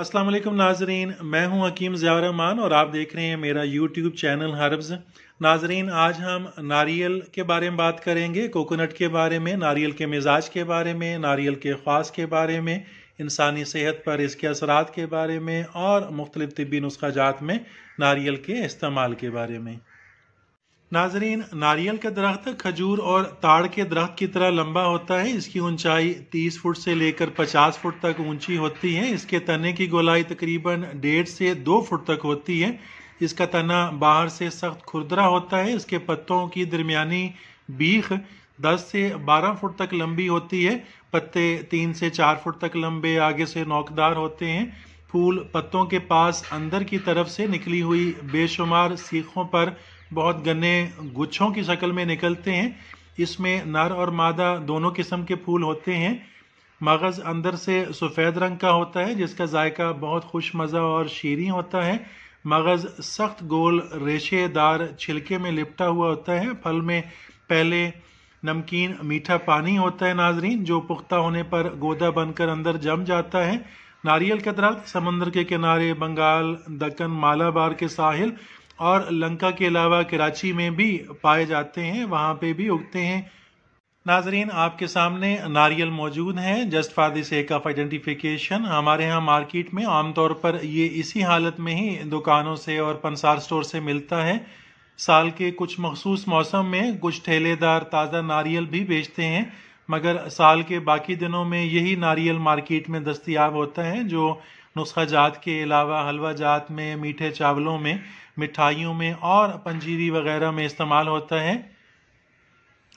अस्सलाम वालेकुम नाजरीन मैं हूं हकीम रहमान और आप देख रहे हैं मेरा यूट्यूब चैनल हर्ब्स नाजरीन आज हम नारियल के बारे में बात करेंगे कोकोनट के बारे में नारियल के मिजाज के बारे में नारियल के ख्वास के बारे में इंसानी सेहत पर इसके असरात के बारे में और मुख्तलिफ़ तबी नुस्खा जात में नारियल के इस्तेमाल के बारे में नाजरीन नारियल का दरख्त खजूर और ताड़ के दरख्त की तरह लंबा होता है इसकी ऊंचाई 30 फुट से लेकर 50 फुट तक ऊंची होती है इसके तने की गोलाई तकरीबन डेढ़ से दो फुट तक होती है इसका तना बाहर से सख्त खुरदरा होता है इसके पत्तों की दरमियानी बीख 10 से 12 फुट तक लंबी होती है पत्ते 3 से 4 फुट तक लंबे आगे से नोकदार होते हैं फूल पत्तों के पास अंदर की तरफ से निकली हुई बेशुमार सीखों पर बहुत गन्ने गुच्छों की शक्ल में निकलते हैं इसमें नर और मादा दोनों किस्म के फूल होते हैं मगज़ अंदर से सफ़ेद रंग का होता है जिसका जायका बहुत खुश मज़ा और शीरी होता है मगज़ सख्त गोल रेशेदार छिलके में लिपटा हुआ होता है फल में पहले नमकीन मीठा पानी होता है नाजरीन जो पुख्ता होने पर गोदा बनकर अंदर जम जाता है नारियल के दरख्त समंदर के किनारे बंगाल दक्कन मालाबार के साहिल और लंका के अलावा कराची में भी पाए जाते हैं वहाँ पे भी उगते हैं नाजरीन आपके सामने नारियल मौजूद है जस्ट फॉर दिस एक ऑफ आइडेंटिफिकेशन हमारे यहाँ मार्केट में आमतौर पर ये इसी हालत में ही दुकानों से और पंसार स्टोर से मिलता है साल के कुछ मखसूस मौसम में कुछ ठेलेदार ताज़ा नारियल भी बेचते हैं मगर साल के बाकी दिनों में यही नारियल मार्केट में दस्तियाब होता है जो नुस्खा जात के अलावा हलवा जात में मीठे चावलों में मिठाइयों में और पंजीरी वगैरह में इस्तेमाल होता है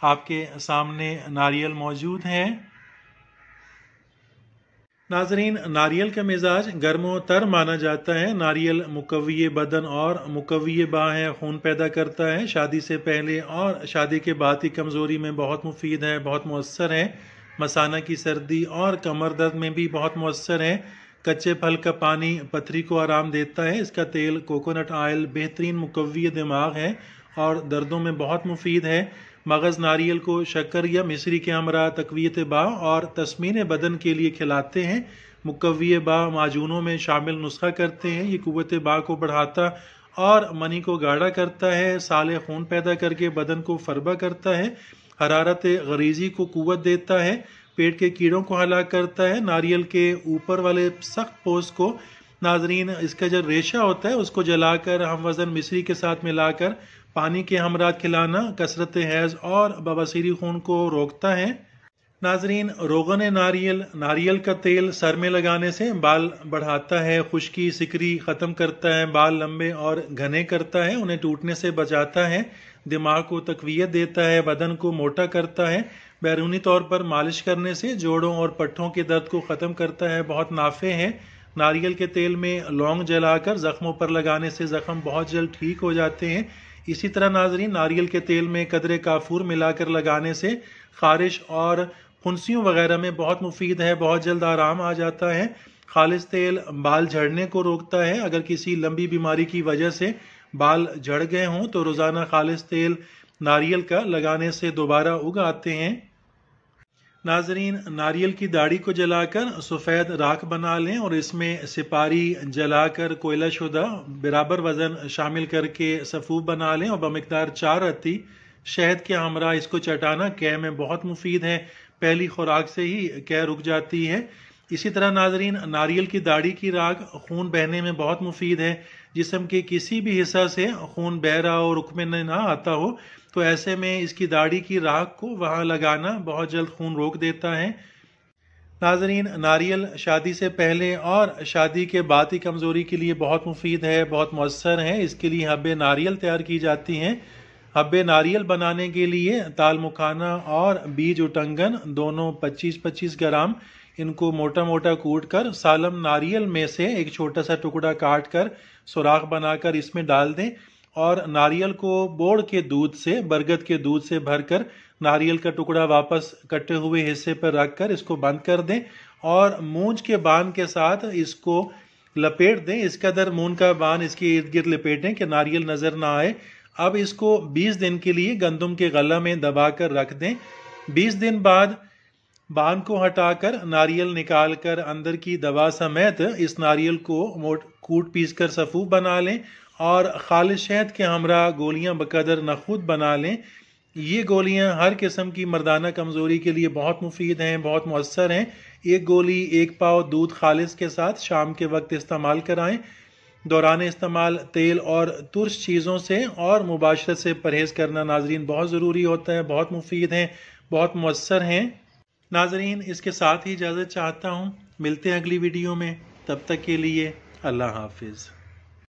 आपके सामने नारियल मौजूद है नाजरीन नारियल का मिजाज गर्मो तर माना जाता है नारियल मुकवी बदन और मुकवी बाह है खून पैदा करता है शादी से पहले और शादी के बाद की कमज़ोरी में बहुत मुफीद है बहुत मौसर है मसाना की सर्दी और कमर दर्द में भी बहुत मौसर है कच्चे फल का पानी पथरी को आराम देता है इसका तेल कोकोनट आयल बेहतरीन मुकव्य दिमाग है और दर्दों में बहुत मुफीद है मगज़ नारियल को शक्कर या मिश्री के हमरा तकवीत बा और तस्मीन बदन के लिए खिलाते हैं मुकवी बा माजूनों में शामिल नुस्खा करते हैं ये कुत बा को बढ़ाता और मनी को गाढ़ा करता है साले खून पैदा करके बदन को फरबा करता है हरारत गरीजी को कुत देता है पेट के कीड़ों को हलाक करता है नारियल के ऊपर वाले सख्त पोस्ट को नाजरीन इसका जो रेशा होता है उसको जलाकर हम वज़न मिश्री के साथ मिलाकर पानी के हमरा खिलाना कसरत हैज़ और बबासीरी खून को रोकता है नाजरीन रोगन नारियल नारियल का तेल सर में लगाने से बाल बढ़ाता है खुश्की सिकरी ख़त्म करता है बाल लंबे और घने करता है उन्हें टूटने से बचाता है दिमाग को तकवीत देता है बदन को मोटा करता है बैरूनी तौर पर मालिश करने से जोड़ों और पट्ठों के दर्द को ख़त्म करता है बहुत नाफे हैं नारियल के तेल में लौंग जलाकर ज़ख्मों पर लगाने से ज़ख्म बहुत जल्द ठीक हो जाते हैं इसी तरह नाजरीन नारियल के तेल में कदरे काफूर मिलाकर लगाने से खारिश और फुंसियों वगैरह में बहुत मुफीद है बहुत जल्द आराम आ जाता है खालिश तेल बाल झड़ने को रोकता है अगर किसी लंबी बीमारी की वजह से बाल जड़ गए हों तो रोज़ाना खालिश तेल नारियल का लगाने से दोबारा उग आते हैं नाजरीन नारियल की दाढ़ी को जलाकर सफ़ेद राख बना लें और इसमें सिपारी जलाकर कोयला शुदा बराबर वज़न शामिल करके सफू बना लें और बमकदार चार अती शहद के हमरा इसको चटाना कै में बहुत मुफीद है पहली खुराक से ही कै रुक जाती है इसी तरह नाजरीन नारियल की दाढ़ी की राख खून बहने में बहुत मुफीद है जिसम के किसी भी हिस्सा से खून बह रहा हो रुख में ना आता हो तो ऐसे में इसकी दाढ़ी की राख को वहाँ लगाना बहुत जल्द खून रोक देता है नाजरीन नारियल शादी से पहले और शादी के बाद ही कमज़ोरी के लिए बहुत मुफीद है बहुत मौसर है इसके लिए हब्बे नारियल तैयार की जाती हैं हब्बे नारियल बनाने के लिए ताल मुखाना और बीज उटंगन दोनों 25-25 ग्राम इनको मोटा मोटा कूट कर सालम नारियल में से एक छोटा सा टुकड़ा काट कर सुराख बनाकर इसमें डाल दें और नारियल को बोड़ के दूध से बरगद के दूध से भरकर नारियल का टुकड़ा वापस कटे हुए हिस्से पर रख कर इसको बंद कर दें और मूंज के बांध के साथ इसको लपेट दें इसका दर मून का बांध इसके इर्द गिर्द लपेटें कि नारियल नज़र ना आए अब इसको 20 दिन के लिए गंदम के गला में दबा कर रख दें 20 दिन बाद बांध को हटाकर नारियल निकालकर अंदर की दवा समेत इस नारियल को मोट कूट पीस कर सफूफ बना लें और ख़ालिश शहद के हमरा गोलियां बकदर नखुद बना लें ये गोलियां हर किस्म की मर्दाना कमज़ोरी के लिए बहुत मुफीद हैं बहुत मौसर हैं एक गोली एक पाव दूध खालिस के साथ शाम के वक्त इस्तेमाल कराएं दौरान इस्तेमाल तेल और तुरश चीज़ों से और मुबाशरत से परहेज़ करना नाजरीन बहुत ज़रूरी होता है बहुत मुफीद हैं बहुत मौसर हैं नाजरीन इसके साथ ही इजाज़त चाहता हूँ मिलते हैं अगली वीडियो में तब तक के लिए अल्लाह हाफिज़